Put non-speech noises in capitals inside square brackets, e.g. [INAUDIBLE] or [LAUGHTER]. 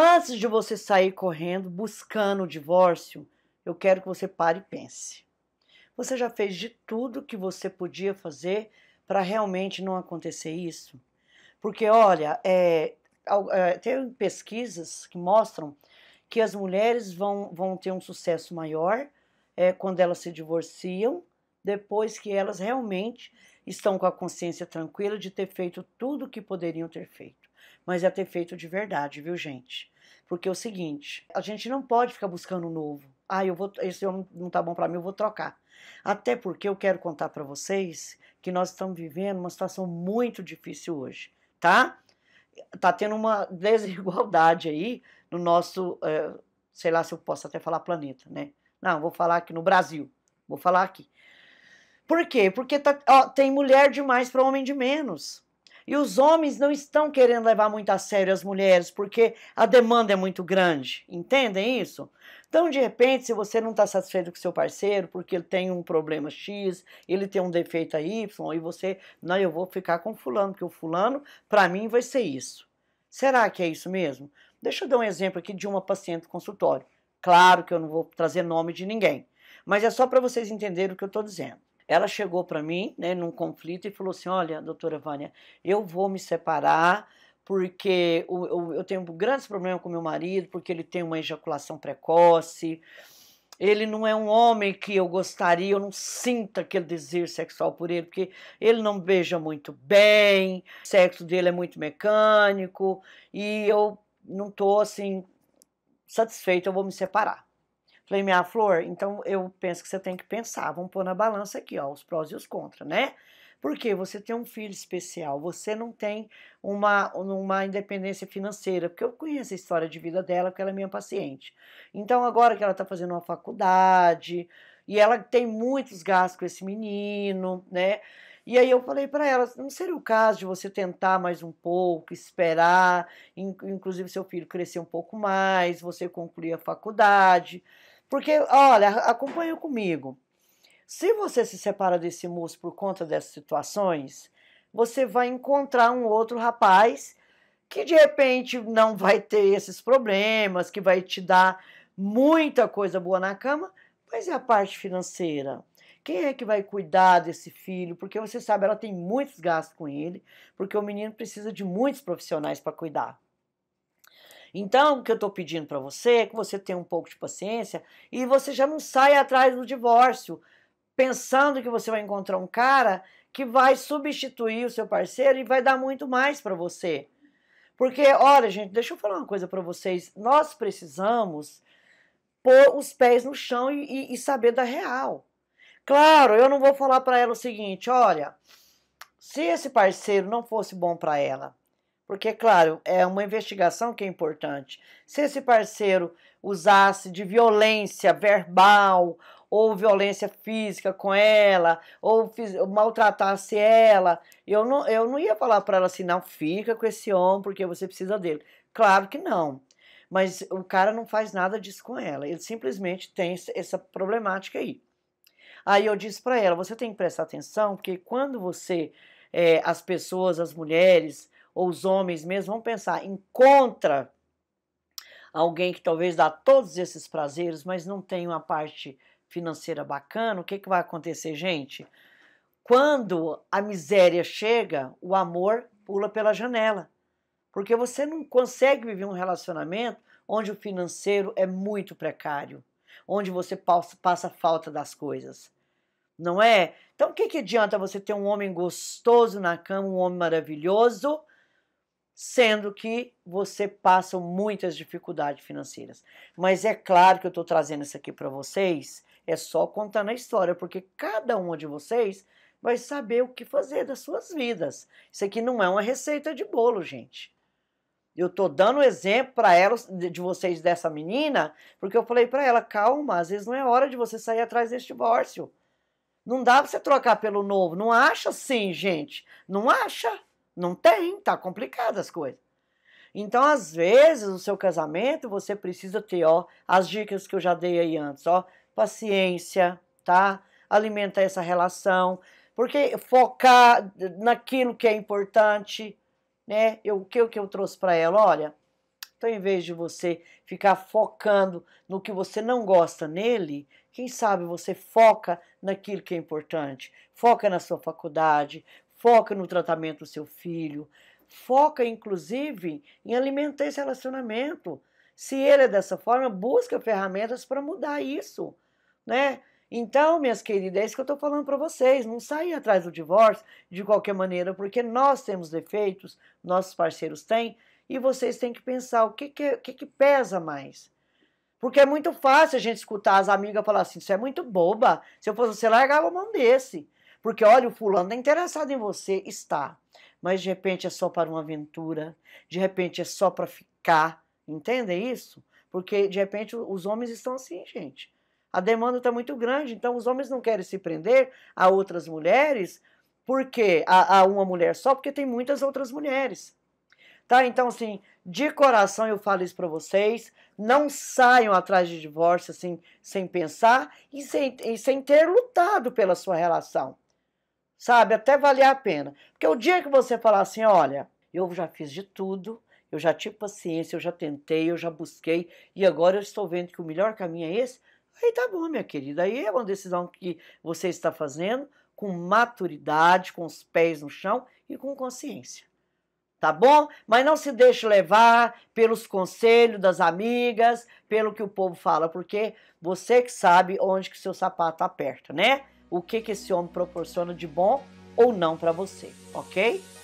Antes de você sair correndo buscando o divórcio, eu quero que você pare e pense. Você já fez de tudo que você podia fazer para realmente não acontecer isso? Porque, olha, é, é, tem pesquisas que mostram que as mulheres vão, vão ter um sucesso maior é, quando elas se divorciam, depois que elas realmente estão com a consciência tranquila de ter feito tudo o que poderiam ter feito. Mas é ter feito de verdade, viu, gente? Porque é o seguinte, a gente não pode ficar buscando o um novo. Ah, eu vou, esse homem não tá bom para mim, eu vou trocar. Até porque eu quero contar para vocês que nós estamos vivendo uma situação muito difícil hoje, tá? Tá tendo uma [LAUGHS] desigualdade aí no nosso, eh, sei lá se eu posso até falar planeta, né? Não, vou falar aqui no Brasil, vou falar aqui. Por quê? Porque tá, ó, tem mulher demais para homem de menos. E os homens não estão querendo levar muito a sério as mulheres, porque a demanda é muito grande. Entendem isso? Então, de repente, se você não está satisfeito com seu parceiro, porque ele tem um problema X, ele tem um defeito Y, e você, não, eu vou ficar com fulano, porque o fulano, para mim, vai ser isso. Será que é isso mesmo? Deixa eu dar um exemplo aqui de uma paciente do consultório. Claro que eu não vou trazer nome de ninguém, mas é só para vocês entenderem o que eu estou dizendo. Ela chegou para mim, né, num conflito e falou assim: "Olha, doutora Vânia, eu vou me separar porque eu tenho grandes problemas com meu marido, porque ele tem uma ejaculação precoce. Ele não é um homem que eu gostaria, eu não sinto aquele desejo sexual por ele, porque ele não beija muito bem, o sexo dele é muito mecânico e eu não tô assim satisfeita, eu vou me separar. Falei, minha flor, então eu penso que você tem que pensar, vamos pôr na balança aqui, ó, os prós e os contras, né? Porque você tem um filho especial, você não tem uma, uma independência financeira, porque eu conheço a história de vida dela, porque ela é minha paciente. Então, agora que ela está fazendo uma faculdade, e ela tem muitos gastos com esse menino, né? E aí eu falei para ela, não seria o caso de você tentar mais um pouco, esperar, inclusive seu filho crescer um pouco mais, você concluir a faculdade. Porque, olha, acompanha comigo. Se você se separa desse moço por conta dessas situações, você vai encontrar um outro rapaz que de repente não vai ter esses problemas, que vai te dar muita coisa boa na cama, mas é a parte financeira. Quem é que vai cuidar desse filho? Porque você sabe, ela tem muitos gastos com ele, porque o menino precisa de muitos profissionais para cuidar. Então, o que eu estou pedindo para você é que você tenha um pouco de paciência e você já não saia atrás do divórcio, pensando que você vai encontrar um cara que vai substituir o seu parceiro e vai dar muito mais para você. Porque, olha, gente, deixa eu falar uma coisa para vocês. Nós precisamos pôr os pés no chão e, e, e saber da real. Claro, eu não vou falar para ela o seguinte, olha, se esse parceiro não fosse bom para ela, porque, é claro, é uma investigação que é importante. Se esse parceiro usasse de violência verbal ou violência física com ela, ou maltratasse ela, eu não, eu não ia falar para ela assim, não, fica com esse homem porque você precisa dele. Claro que não. Mas o cara não faz nada disso com ela. Ele simplesmente tem essa problemática aí. Aí eu disse para ela: você tem que prestar atenção, porque quando você, é, as pessoas, as mulheres, ou os homens mesmo, vamos pensar, encontra alguém que talvez dá todos esses prazeres, mas não tem uma parte financeira bacana, o que, que vai acontecer, gente? Quando a miséria chega, o amor pula pela janela. Porque você não consegue viver um relacionamento onde o financeiro é muito precário, onde você passa falta das coisas. Não é? Então, o que, que adianta você ter um homem gostoso na cama, um homem maravilhoso, sendo que você passa muitas dificuldades financeiras. Mas é claro que eu estou trazendo isso aqui para vocês, é só contando a história, porque cada uma de vocês vai saber o que fazer das suas vidas. Isso aqui não é uma receita de bolo, gente. Eu estou dando exemplo para ela, de vocês, dessa menina, porque eu falei para ela, calma, às vezes não é hora de você sair atrás desse divórcio. Não dá para você trocar pelo novo. Não acha sim, gente. Não acha? Não tem, tá complicado as coisas. Então, às vezes, no seu casamento, você precisa ter, ó, as dicas que eu já dei aí antes, ó, paciência, tá? Alimentar essa relação, porque focar naquilo que é importante, né? Eu, o que, o que eu trouxe para ela, olha, então, em vez de você ficar focando no que você não gosta nele, quem sabe você foca naquilo que é importante, foca na sua faculdade, foca no tratamento do seu filho, foca inclusive em alimentar esse relacionamento. Se ele é dessa forma, busca ferramentas para mudar isso, né? Então, minhas queridas, é isso que eu estou falando para vocês. Não saia atrás do divórcio de qualquer maneira, porque nós temos defeitos, nossos parceiros têm, e vocês têm que pensar o que, que, que, que pesa mais. Porque é muito fácil a gente escutar as amigas falar assim: isso é muito boba. Se eu fosse você, largava a mão desse. Porque olha, o fulano está é interessado em você, está. Mas de repente é só para uma aventura, de repente é só para ficar. entende isso? Porque de repente os homens estão assim, gente. A demanda está muito grande, então os homens não querem se prender a outras mulheres, porque a, a uma mulher só, porque tem muitas outras mulheres. Tá? Então, assim, de coração eu falo isso para vocês. Não saiam atrás de divórcio assim, sem pensar e sem, e sem ter lutado pela sua relação sabe? Até valer a pena. Porque o dia que você falar assim, olha, eu já fiz de tudo, eu já tive paciência, eu já tentei, eu já busquei, e agora eu estou vendo que o melhor caminho é esse, aí tá bom, minha querida. Aí é uma decisão que você está fazendo com maturidade, com os pés no chão e com consciência. Tá bom? Mas não se deixe levar pelos conselhos das amigas, pelo que o povo fala, porque você que sabe onde que seu sapato aperta, né? o que, que esse homem proporciona de bom ou não para você, ok?